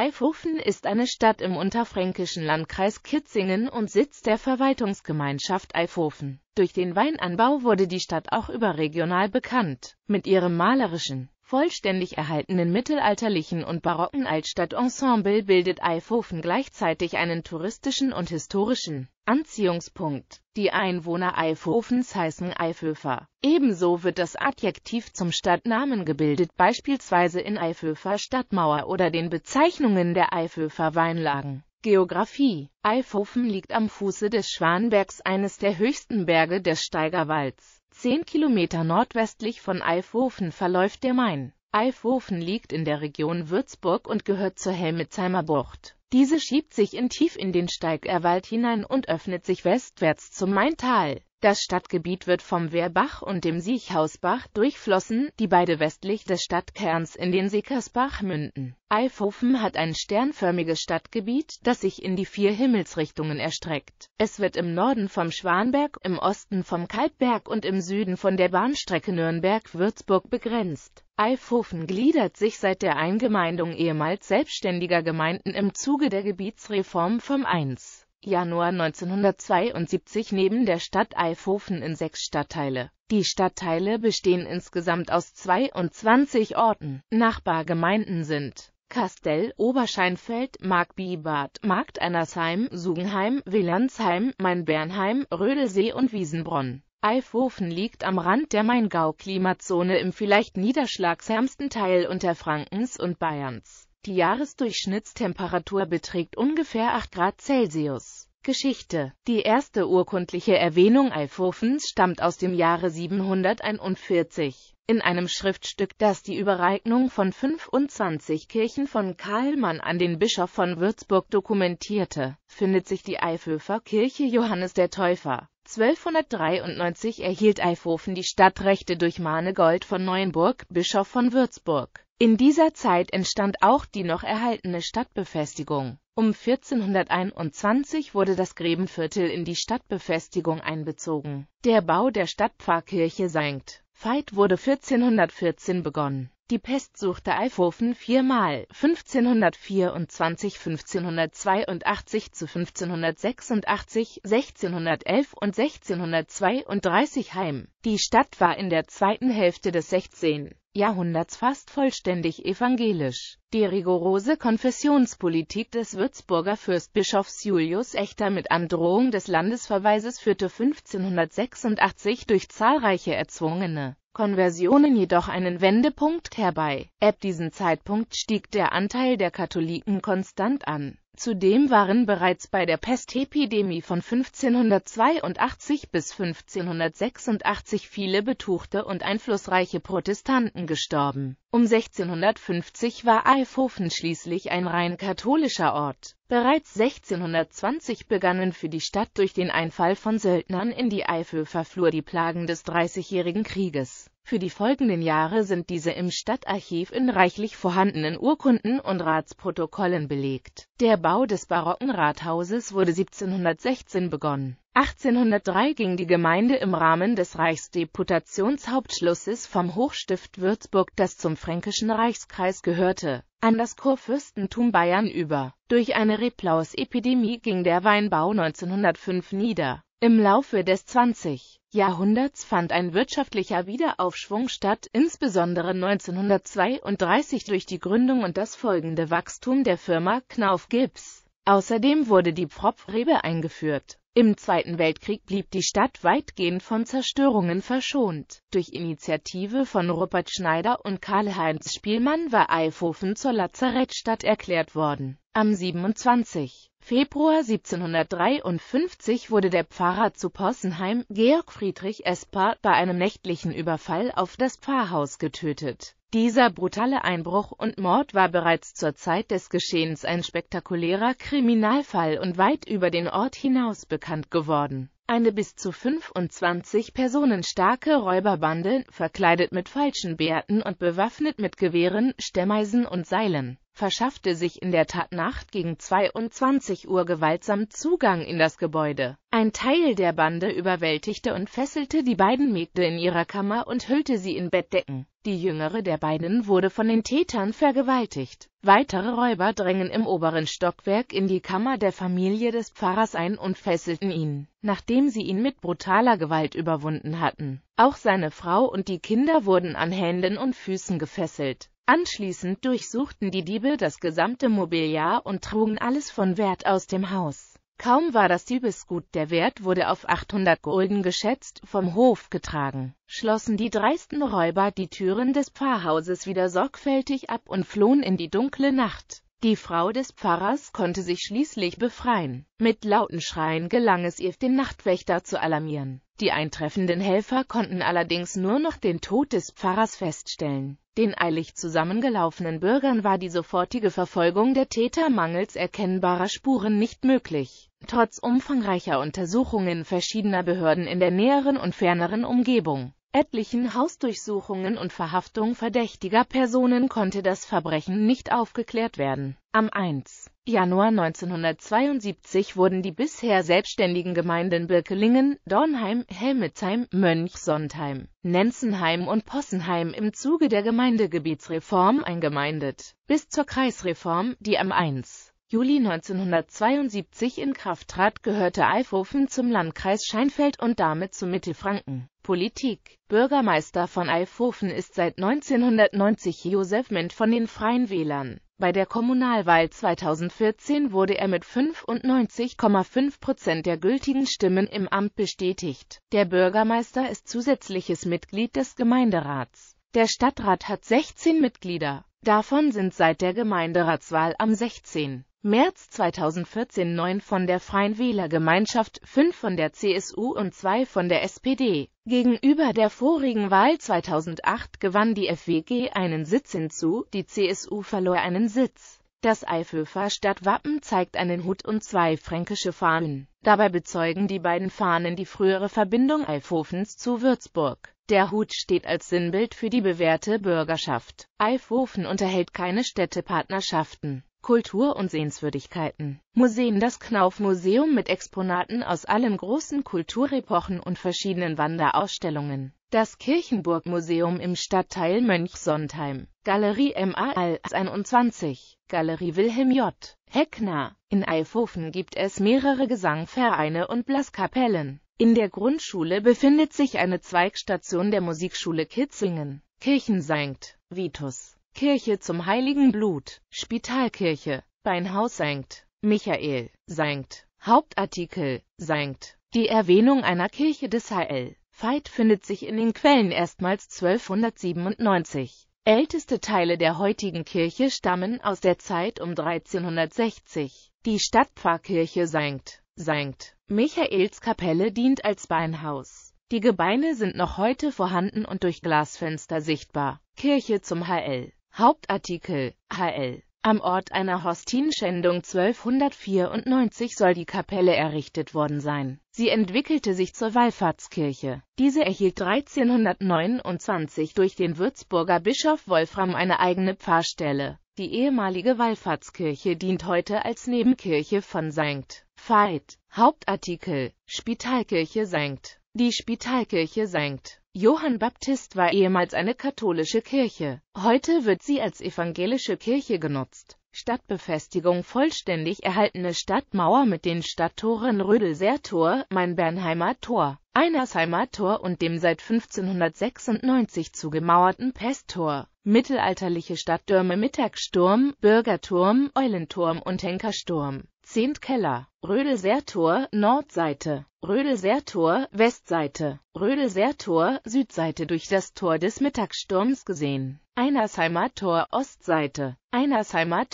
Eifhofen ist eine Stadt im unterfränkischen Landkreis Kitzingen und Sitz der Verwaltungsgemeinschaft Eifhofen. Durch den Weinanbau wurde die Stadt auch überregional bekannt. Mit ihrem malerischen vollständig erhaltenen mittelalterlichen und barocken Altstadtensemble bildet Eifhofen gleichzeitig einen touristischen und historischen Anziehungspunkt. Die Einwohner Eifhofens heißen Eifhöfer. Ebenso wird das Adjektiv zum Stadtnamen gebildet, beispielsweise in Eifhöfer Stadtmauer oder den Bezeichnungen der Eifhöfer Weinlagen. Geografie Eifhofen liegt am Fuße des Schwanbergs, eines der höchsten Berge des Steigerwalds. 10 Kilometer nordwestlich von Eifhofen verläuft der Main. Eifhofen liegt in der Region Würzburg und gehört zur Helmetsheimer Bucht. Diese schiebt sich in tief in den Steigerwald hinein und öffnet sich westwärts zum Maintal das Stadtgebiet wird vom Wehrbach und dem Siechhausbach durchflossen, die beide westlich des Stadtkerns in den Sickersbach münden. Eifhofen hat ein sternförmiges Stadtgebiet, das sich in die vier Himmelsrichtungen erstreckt. Es wird im Norden vom Schwanberg, im Osten vom Kaltberg und im Süden von der Bahnstrecke Nürnberg-Würzburg begrenzt. Eifhofen gliedert sich seit der Eingemeindung ehemals selbstständiger Gemeinden im Zuge der Gebietsreform vom 1. Januar 1972 neben der Stadt Eifhofen in sechs Stadtteile. Die Stadtteile bestehen insgesamt aus 22 Orten. Nachbargemeinden sind Kastell, Oberscheinfeld, Markbiebad, Markteinersheim, Sugenheim, Willandsheim, Mainbernheim, Rödelsee und Wiesenbronn. Eifhofen liegt am Rand der Maingau-Klimazone im vielleicht niederschlagsärmsten Teil Unterfrankens und Bayerns die Jahresdurchschnittstemperatur beträgt ungefähr 8 Grad Celsius. Geschichte Die erste urkundliche Erwähnung Eifofens stammt aus dem Jahre 741 in einem Schriftstück, das die Übereignung von 25 Kirchen von Karlmann an den Bischof von Würzburg dokumentierte, findet sich die Eifelfer Kirche Johannes der Täufer. 1293 erhielt Eifofen die Stadtrechte durch Manegold von Neuenburg, Bischof von Würzburg. In dieser Zeit entstand auch die noch erhaltene Stadtbefestigung. Um 1421 wurde das Gräbenviertel in die Stadtbefestigung einbezogen. Der Bau der Stadtpfarrkirche St. Veit wurde 1414 begonnen. Die Pest suchte Eifhofen viermal, 1524, 1582 zu 1586, 1611 und 1632 heim. Die Stadt war in der zweiten Hälfte des 16. Jahrhunderts fast vollständig evangelisch. Die rigorose Konfessionspolitik des Würzburger Fürstbischofs Julius Echter mit Androhung des Landesverweises führte 1586 durch zahlreiche erzwungene Konversionen jedoch einen Wendepunkt herbei. Ab diesem Zeitpunkt stieg der Anteil der Katholiken konstant an Zudem waren bereits bei der Pestepidemie von 1582 bis 1586 viele betuchte und einflussreiche Protestanten gestorben. Um 1650 war Eifhofen schließlich ein rein katholischer Ort Bereits 1620 begannen für die Stadt durch den Einfall von Söldnern in die Eifel verflur die Plagen des Dreißigjährigen Krieges. Für die folgenden Jahre sind diese im Stadtarchiv in reichlich vorhandenen Urkunden und Ratsprotokollen belegt. Der Bau des barocken Rathauses wurde 1716 begonnen 1803 ging die Gemeinde im Rahmen des Reichsdeputationshauptschlusses vom Hochstift Würzburg, das zum Fränkischen Reichskreis gehörte, an das Kurfürstentum Bayern über. Durch eine Reblausepidemie ging der Weinbau 1905 nieder. Im Laufe des 20. Jahrhunderts fand ein wirtschaftlicher Wiederaufschwung statt, insbesondere 1932 durch die Gründung und das folgende Wachstum der Firma Knauf Gips. Außerdem wurde die Pfropfrebe eingeführt im Zweiten Weltkrieg blieb die Stadt weitgehend von Zerstörungen verschont. Durch Initiative von Rupert Schneider und Karl-Heinz Spielmann war Eifhofen zur Lazarettstadt erklärt worden. Am 27. Februar 1753 wurde der Pfarrer zu Possenheim, Georg Friedrich Esper, bei einem nächtlichen Überfall auf das Pfarrhaus getötet. Dieser brutale Einbruch und Mord war bereits zur Zeit des Geschehens ein spektakulärer Kriminalfall und weit über den Ort hinaus bekannt geworden. Eine bis zu 25 Personen starke Räuberbande, verkleidet mit falschen Bärten und bewaffnet mit Gewehren, Stemmeisen und Seilen, verschaffte sich in der Tat Nacht gegen 22 Uhr gewaltsam Zugang in das Gebäude. Ein Teil der Bande überwältigte und fesselte die beiden Mägde in ihrer Kammer und hüllte sie in Bettdecken. Die jüngere der beiden wurde von den Tätern vergewaltigt. Weitere Räuber drängen im oberen Stockwerk in die Kammer der Familie des Pfarrers ein und fesselten ihn, nachdem sie ihn mit brutaler Gewalt überwunden hatten. Auch seine Frau und die Kinder wurden an Händen und Füßen gefesselt. Anschließend durchsuchten die Diebe das gesamte Mobiliar und trugen alles von Wert aus dem Haus. Kaum war das Diebesgut, der Wert wurde auf 800 Gulden geschätzt, vom Hof getragen, schlossen die dreisten Räuber die Türen des Pfarrhauses wieder sorgfältig ab und flohen in die dunkle Nacht. Die Frau des Pfarrers konnte sich schließlich befreien. Mit lauten Schreien gelang es ihr, den Nachtwächter zu alarmieren. Die eintreffenden Helfer konnten allerdings nur noch den Tod des Pfarrers feststellen. Den eilig zusammengelaufenen Bürgern war die sofortige Verfolgung der Täter mangels erkennbarer Spuren nicht möglich. Trotz umfangreicher Untersuchungen verschiedener Behörden in der näheren und ferneren Umgebung etlichen Hausdurchsuchungen und Verhaftung verdächtiger Personen konnte das Verbrechen nicht aufgeklärt werden. Am 1. Januar 1972 wurden die bisher selbstständigen Gemeinden Birkelingen, Dornheim, Helmetsheim, Mönchsontheim, Nenzenheim und Possenheim im Zuge der Gemeindegebietsreform eingemeindet, bis zur Kreisreform, die am 1. Juli 1972 in Kraft trat, gehörte Eifhofen zum Landkreis Scheinfeld und damit zu Mittelfranken Politik. Bürgermeister von Eifhofen ist seit 1990 Josef Mint von den Freien Wählern. Bei der Kommunalwahl 2014 wurde er mit 95,5 Prozent der gültigen Stimmen im Amt bestätigt. Der Bürgermeister ist zusätzliches Mitglied des Gemeinderats. Der Stadtrat hat 16 Mitglieder. Davon sind seit der Gemeinderatswahl am 16. März 2014 9 von der Freien Wählergemeinschaft, 5 von der CSU und 2 von der SPD. Gegenüber der vorigen Wahl 2008 gewann die FWG einen Sitz hinzu, die CSU verlor einen Sitz. Das Eifelfer Stadtwappen zeigt einen Hut und zwei fränkische Fahnen. Dabei bezeugen die beiden Fahnen die frühere Verbindung Eifhofens zu Würzburg. Der Hut steht als Sinnbild für die bewährte Bürgerschaft. Eifhofen unterhält keine Städtepartnerschaften. Kultur und Sehenswürdigkeiten. Museen Das Knauf-Museum mit Exponaten aus allen großen Kulturepochen und verschiedenen Wanderausstellungen. Das Kirchenburg-Museum im Stadtteil Mönchsontheim. Galerie MAL 21. Galerie Wilhelm J. Heckner. In Eifhofen gibt es mehrere Gesangvereine und Blaskapellen. In der Grundschule befindet sich eine Zweigstation der Musikschule Kitzingen. Kirchen Sankt Vitus. Kirche zum Heiligen Blut, Spitalkirche, Beinhaus Sankt, Michael, Sankt, Hauptartikel, Sankt. Die Erwähnung einer Kirche des HL. Veit findet sich in den Quellen erstmals 1297. Älteste Teile der heutigen Kirche stammen aus der Zeit um 1360. Die Stadtpfarrkirche Sankt, Sankt Michaelskapelle dient als Beinhaus. Die Gebeine sind noch heute vorhanden und durch Glasfenster sichtbar. Kirche zum HL Hauptartikel HL am Ort einer Hostinschändung 1294 soll die Kapelle errichtet worden sein. Sie entwickelte sich zur Wallfahrtskirche. Diese erhielt 1329 durch den Würzburger Bischof Wolfram eine eigene Pfarrstelle. Die ehemalige Wallfahrtskirche dient heute als Nebenkirche von St. Veit. Hauptartikel Spitalkirche St. Die Spitalkirche St. Johann Baptist war ehemals eine katholische Kirche. Heute wird sie als evangelische Kirche genutzt. Stadtbefestigung vollständig erhaltene Stadtmauer mit den Stadttoren Rödelsertor, Mainbernheimer Tor, Einersheimer Tor und dem seit 1596 zugemauerten Pesttor, mittelalterliche Stadttürme Mittagsturm, Bürgerturm, Eulenturm und Henkersturm. Zehntkeller, Rödelsertor, Nordseite, Rödelsertor, Westseite, Rödelsertor, Südseite durch das Tor des Mittagssturms gesehen, Einersheimer Ostseite, Einersheimer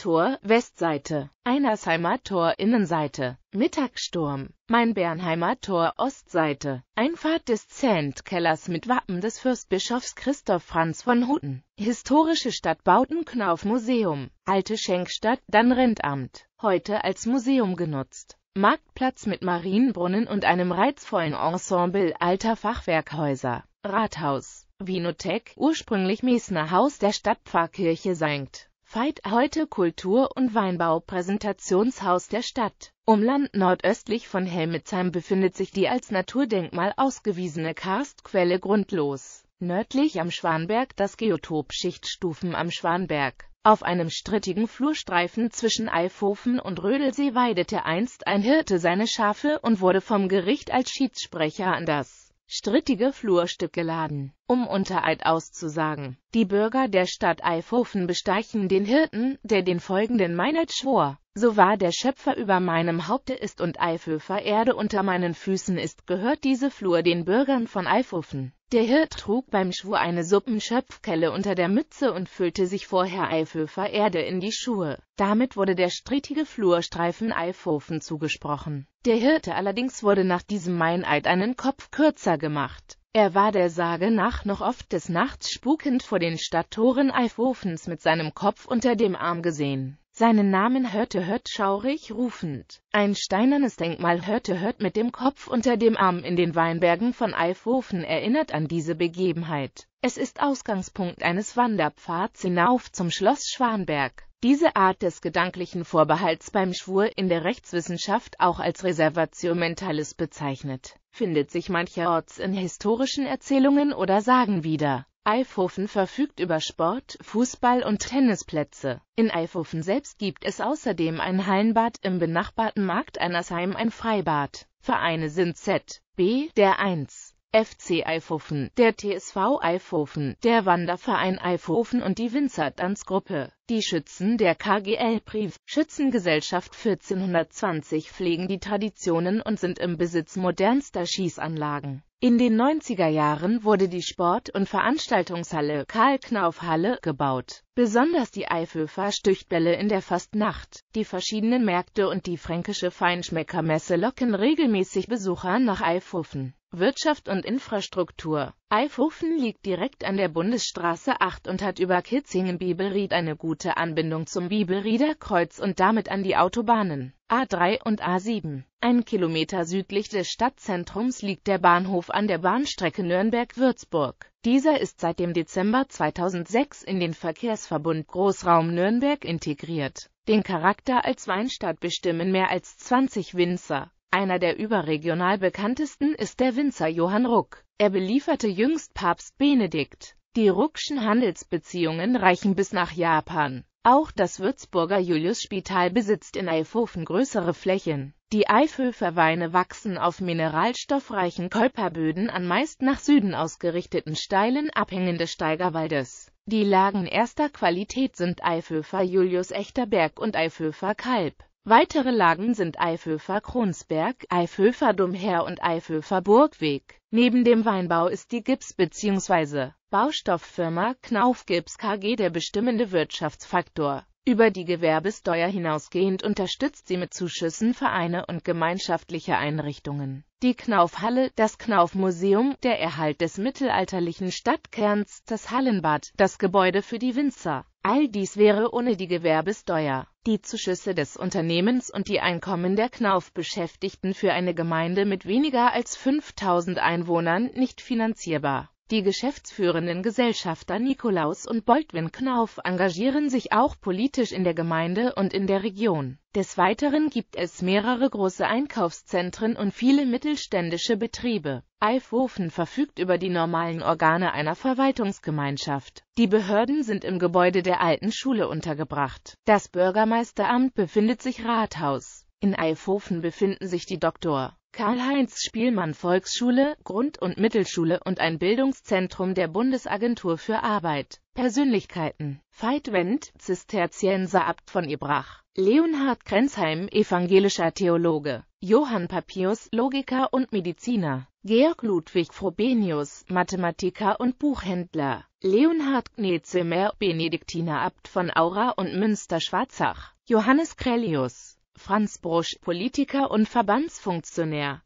Westseite, Einersheimer Innenseite, Mittagssturm, Mein Tor, Ostseite, Einfahrt des Zehntkellers mit Wappen des Fürstbischofs Christoph Franz von Hutten, historische Stadtbauten Knauf Museum, Alte Schenkstadt, dann Rentamt heute als Museum genutzt. Marktplatz mit Marienbrunnen und einem reizvollen Ensemble alter Fachwerkhäuser. Rathaus, Winothek, ursprünglich Mesner Haus der Stadtpfarrkirche St. Veit, heute Kultur- und Weinbau-Präsentationshaus der Stadt. Umland nordöstlich von Helmetsheim befindet sich die als Naturdenkmal ausgewiesene Karstquelle Grundlos nördlich am Schwanberg das Geotop Schichtstufen am Schwanberg. Auf einem strittigen Flurstreifen zwischen Eifhofen und Rödelsee weidete einst ein Hirte seine Schafe und wurde vom Gericht als Schiedssprecher an das strittige Flurstück geladen, um untereid auszusagen. Die Bürger der Stadt Eifhofen besteichen den Hirten, der den folgenden Meineid schwor. So wahr der Schöpfer über meinem Haupte ist und Eifhofer Erde unter meinen Füßen ist, gehört diese Flur den Bürgern von Eifhofen. Der Hirt trug beim Schwur eine Suppenschöpfkelle unter der Mütze und füllte sich vorher Eiföfer Erde in die Schuhe. Damit wurde der strittige Flurstreifen Eifhofen zugesprochen. Der Hirte allerdings wurde nach diesem Meineid einen Kopf kürzer gemacht. Er war der Sage nach noch oft des Nachts spukend vor den Stadttoren Eifhofens mit seinem Kopf unter dem Arm gesehen. Seinen Namen hörte Hört schaurig rufend. Ein steinernes Denkmal hörte Hört mit dem Kopf unter dem Arm in den Weinbergen von Eifhofen erinnert an diese Begebenheit. Es ist Ausgangspunkt eines Wanderpfads hinauf zum Schloss Schwanberg. Diese Art des gedanklichen Vorbehalts beim Schwur in der Rechtswissenschaft auch als Reservatio Mentalis bezeichnet, findet sich mancherorts in historischen Erzählungen oder Sagen wieder. Eifhofen verfügt über Sport-, Fußball- und Tennisplätze. In Eifhofen selbst gibt es außerdem ein Hallenbad, im benachbarten Markt Einersheim ein Freibad. Vereine sind ZB, der 1. FC Eifhofen, der TSV Eifhofen, der Wanderverein Eifhofen und die Winzertanzgruppe. Die Schützen der KGL Brief, Schützengesellschaft 1420 pflegen die Traditionen und sind im Besitz modernster Schießanlagen. In den 90er Jahren wurde die Sport- und Veranstaltungshalle Karl-Knauf-Halle gebaut. Besonders die Eifelfer Stüchtbälle in der Fastnacht, die verschiedenen Märkte und die fränkische Feinschmeckermesse locken regelmäßig Besucher nach Eifelfen Wirtschaft und Infrastruktur. Eifhofen liegt direkt an der Bundesstraße 8 und hat über Kitzingen-Bibelried eine gute Anbindung zum Bibelrieder Kreuz und damit an die Autobahnen A3 und A7. Ein Kilometer südlich des Stadtzentrums liegt der Bahnhof an der Bahnstrecke Nürnberg-Würzburg. Dieser ist seit dem Dezember 2006 in den Verkehrsverbund Großraum Nürnberg integriert. Den Charakter als Weinstadt bestimmen mehr als 20 Winzer. Einer der überregional bekanntesten ist der Winzer Johann Ruck. Er belieferte jüngst Papst Benedikt. Die ruckschen Handelsbeziehungen reichen bis nach Japan. Auch das Würzburger Juliusspital besitzt in Eifhofen größere Flächen. Die Eifhöfer Weine wachsen auf mineralstoffreichen Kolperböden an meist nach Süden ausgerichteten steilen Abhängen des Steigerwaldes. Die Lagen erster Qualität sind Eifhöfer Julius Echterberg und Eifhöfer Kalb. Weitere Lagen sind Eifhöfer-Kronsberg, Eifhöfer-Domherr und Eifhöfer-Burgweg. Neben dem Weinbau ist die Gips- bzw. Baustofffirma Knaufgips KG der bestimmende Wirtschaftsfaktor über die Gewerbesteuer hinausgehend unterstützt sie mit Zuschüssen Vereine und gemeinschaftliche Einrichtungen. Die Knaufhalle, das Knaufmuseum, der Erhalt des mittelalterlichen Stadtkerns, das Hallenbad, das Gebäude für die Winzer. All dies wäre ohne die Gewerbesteuer, die Zuschüsse des Unternehmens und die Einkommen der Knaufbeschäftigten für eine Gemeinde mit weniger als 5000 Einwohnern nicht finanzierbar. Die geschäftsführenden Gesellschafter Nikolaus und Boldwin Knauf engagieren sich auch politisch in der Gemeinde und in der Region. Des Weiteren gibt es mehrere große Einkaufszentren und viele mittelständische Betriebe. Eifhofen verfügt über die normalen Organe einer Verwaltungsgemeinschaft. Die Behörden sind im Gebäude der alten Schule untergebracht. Das Bürgermeisteramt befindet sich Rathaus. In Eifhofen befinden sich die Dr. Karl-Heinz Spielmann Volksschule, Grund- und Mittelschule und ein Bildungszentrum der Bundesagentur für Arbeit. Persönlichkeiten Veit Wendt, Abt von Ebrach Leonhard Krenzheim, evangelischer Theologe Johann Papius, Logiker und Mediziner Georg Ludwig Frobenius, Mathematiker und Buchhändler Leonhard Gnezemer, Benediktiner Abt von Aura und Münster-Schwarzach Johannes Krellius Franz Brosch, Politiker und Verbandsfunktionär